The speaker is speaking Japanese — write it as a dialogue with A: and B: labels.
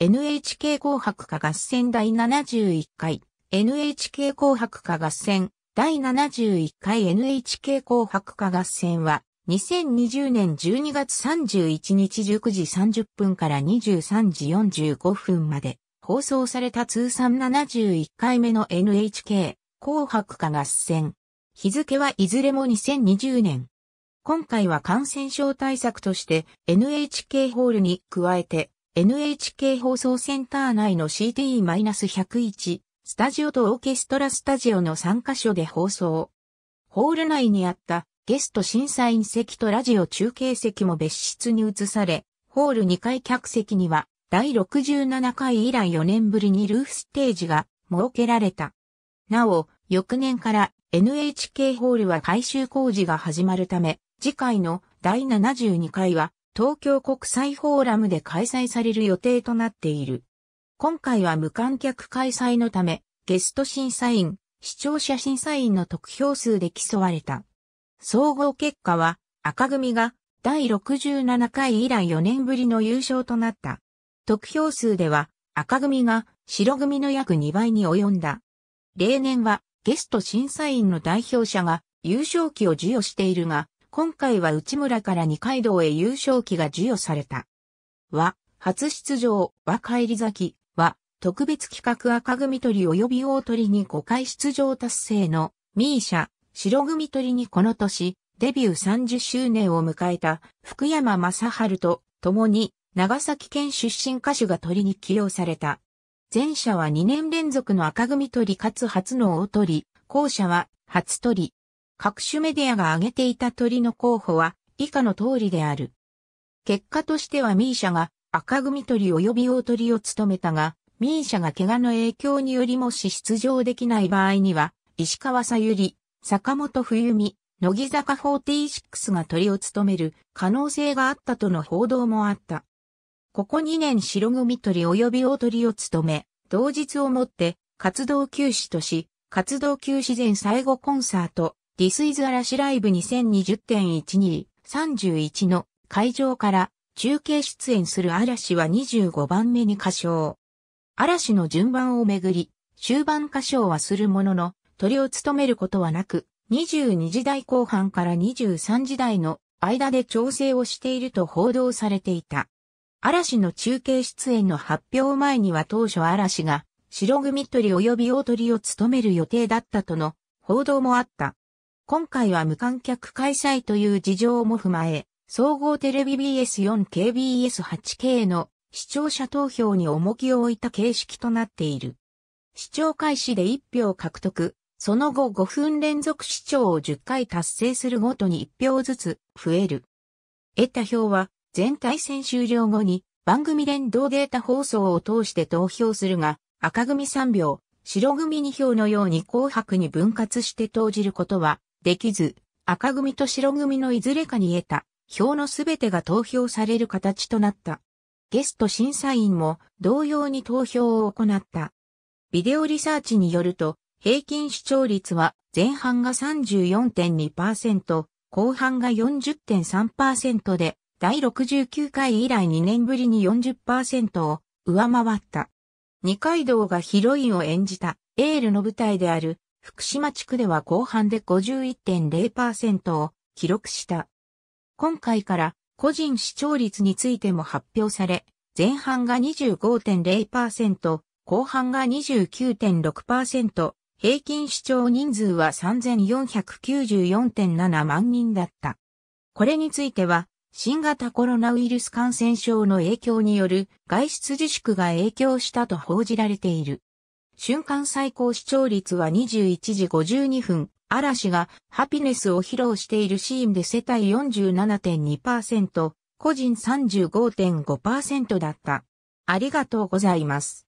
A: NHK 紅白歌合戦第71回 NHK 紅白歌合戦第71回 NHK 紅白歌合戦は2020年12月31日19時30分から23時45分まで放送された通算71回目の NHK 紅白歌合戦日付はいずれも2020年今回は感染症対策として NHK ホールに加えて NHK 放送センター内の CT-101、スタジオとオーケストラスタジオの3カ所で放送。ホール内にあったゲスト審査員席とラジオ中継席も別室に移され、ホール2階客席には第67回以来4年ぶりにルーフステージが設けられた。なお、翌年から NHK ホールは改修工事が始まるため、次回の第72回は東京国際フォーラムで開催される予定となっている。今回は無観客開催のため、ゲスト審査員、視聴者審査員の得票数で競われた。総合結果は、赤組が第67回以来4年ぶりの優勝となった。得票数では、赤組が白組の約2倍に及んだ。例年は、ゲスト審査員の代表者が優勝旗を授与しているが、今回は内村から二階堂へ優勝旗が授与された。は、初出場、は返り咲き、は、特別企画赤組取り及び大鳥に5回出場達成の、ミーシャ、白組取りにこの年、デビュー30周年を迎えた福山雅治と共に長崎県出身歌手が取りに起用された。前者は2年連続の赤組取りかつ初の大り、後者は初鳥、各種メディアが挙げていた鳥の候補は以下の通りである。結果としてはミーシャが赤組鳥及び大鳥を務めたが、ミーシャが怪我の影響によりもし出場できない場合には、石川さゆり、坂本冬美、乃木坂46が鳥を務める可能性があったとの報道もあった。ここ2年白組鳥及び大鳥を務め、同日をもって活動休止とし、活動休止前最後コンサート、This is a r ブ s h Live 2020.1231の会場から中継出演する嵐は25番目に歌唱。嵐の順番をめぐり、終盤歌唱はするものの、鳥を務めることはなく、22時代後半から23時代の間で調整をしていると報道されていた。嵐の中継出演の発表前には当初嵐が白組鳥及び大鳥を務める予定だったとの報道もあった。今回は無観客開催という事情も踏まえ、総合テレビ BS4KBS8K の視聴者投票に重きを置いた形式となっている。視聴開始で1票獲得、その後5分連続視聴を10回達成するごとに1票ずつ増える。得た票は全体戦終了後に番組連動データ放送を通して投票するが、赤組3票、白組2票のように紅白に分割して投じることはできず、赤組と白組のいずれかに得た票のすべてが投票される形となった。ゲスト審査員も同様に投票を行った。ビデオリサーチによると、平均視聴率は前半が34.2%、後半が40.3%で、第69回以来2年ぶりに40%を上回った。二階堂がヒロインを演じたエールの舞台である福島地区では後半で51.0%を記録した。今回から個人視聴率についても発表され、前半が25.0%、後半が29.6%、平均視聴人数は3494.7万人だった。これについては、新型コロナウイルス感染症の影響による外出自粛が影響したと報じられている。瞬間最高視聴率は21時52分、嵐がハピネスを披露しているシーンで世帯47.2%、個人35.5%だった。ありがとうございます。